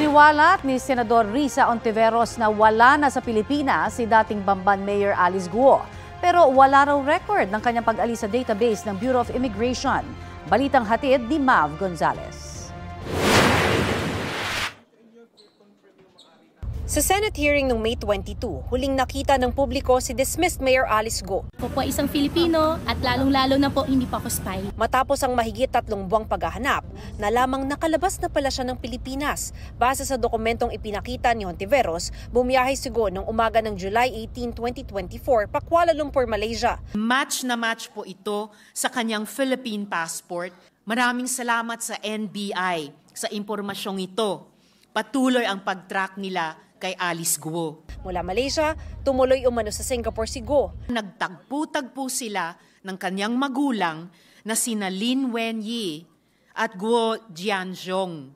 Iniwalat ni Senador Risa Ontiveros na wala na sa Pilipinas si dating Bamban Mayor Alice Guo. Pero wala raw record ng kanyang pag-alis sa database ng Bureau of Immigration. Balitang hatid ni Mav Gonzalez. Sa Senate hearing noong May 22, huling nakita ng publiko si dismissed Mayor Alice Go. Ako po isang Filipino at lalong-lalo na po hindi pa ako spy. Matapos ang mahigit tatlong buwang paghahanap, na lamang nakalabas na pala siya ng Pilipinas. Base sa dokumentong ipinakita ni Hontiveros, bumiyahe si Go noong umaga ng July 18, 2024 pa Kuala Lumpur, Malaysia. Match na match po ito sa kanyang Philippine passport. Maraming salamat sa NBI sa impormasyong ito. Patuloy ang pag-track nila kay Alice Guo. Mula Malaysia, tumuloy umano sa Singapore si Guo. Nagtagpo-tagpo sila ng kanyang magulang na sina Lin Wenyi at Guo Jianzhong.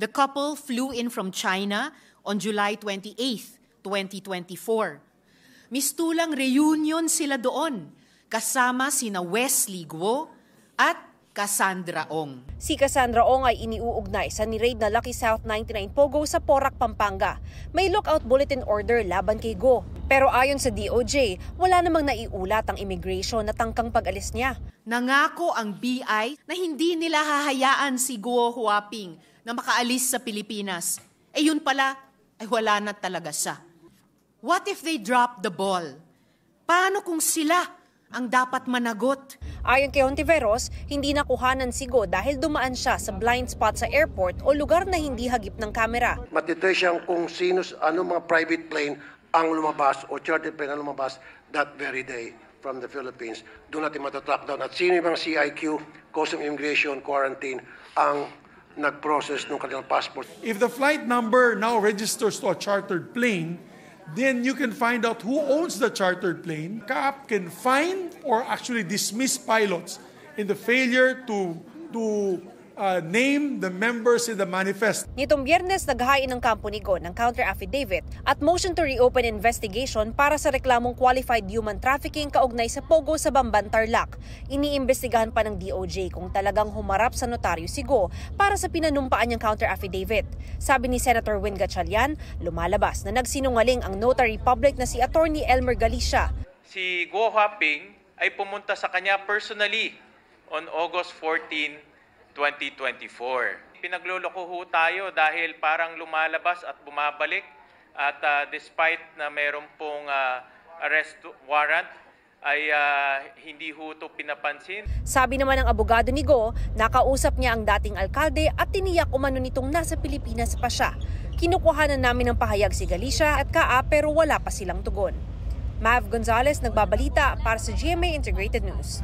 The couple flew in from China on July 28, 2024. Mistulang reunion sila doon kasama sina Wesley Guo at Cassandra Ong. Si Cassandra Ong ay iniuugnay sa ni-raid na Lucky South 99 Pogo sa Porac, Pampanga. May lookout bulletin order laban kay Go. Pero ayon sa DOJ, wala namang naiulat ang immigration na tangkang pag-alis niya. Nangako ang BI na hindi nila hahayaan si Guo Huaping na makaalis sa Pilipinas. Eh yun pala, ay wala na talaga siya. What if they drop the ball? Paano kung sila ang dapat managot. Ayon kay Ontiveros, hindi nakuha ng sigo dahil dumaan siya sa blind spot sa airport o lugar na hindi hagip ng kamera. Matitoy siyang kung sino, ano mga private plane ang lumabas o charter plane ang lumabas that very day from the Philippines. Doon natin matatrack down at sino yung mga CIQ, Custom Immigration, Quarantine, ang nag-process ng kanilang passport. If the flight number now registers to a chartered plane, then you can find out who owns the chartered plane. CAAP can fine or actually dismiss pilots in the failure to to uh, name the members in the manifest. Nitong biyernes, naghain ng kampo ni Go ng counter affidavit at motion to reopen investigation para sa reklamong qualified human trafficking kaugnay sa Pogo sa Bamban Tarlac. Iniimbestigahan pa ng DOJ kung talagang humarap sa notaryo si Go para sa pinanumpaan niyang counter affidavit. Sabi ni Senator Win Gatchalian, lumalabas na nagsinungaling ang notary public na si Attorney Elmer Galicia. Si Go Haping ay pumunta sa kanya personally on August 14 2024. Pinagluloko ho tayo dahil parang lumalabas at bumabalik at uh, despite na meron pong uh, arrest warrant ay uh, hindi ho ito pinapansin. Sabi naman ng abogado ni Go, nakausap niya ang dating alkalde at tiniyak umano nitong nasa Pilipinas pa siya. Kinukuha namin ng pahayag si Galicia at Kaa pero wala pa silang tugon. Mav Gonzalez nagbabalita para sa GMA Integrated News.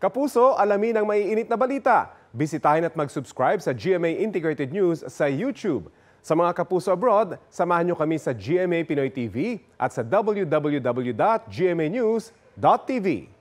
Kapuso, alamin ang maiinit na balita. Bisitahin at mag-subscribe sa GMA Integrated News sa YouTube. Sa mga kapuso abroad, samahan nyo kami sa GMA Pinoy TV at sa www.gmanews.tv.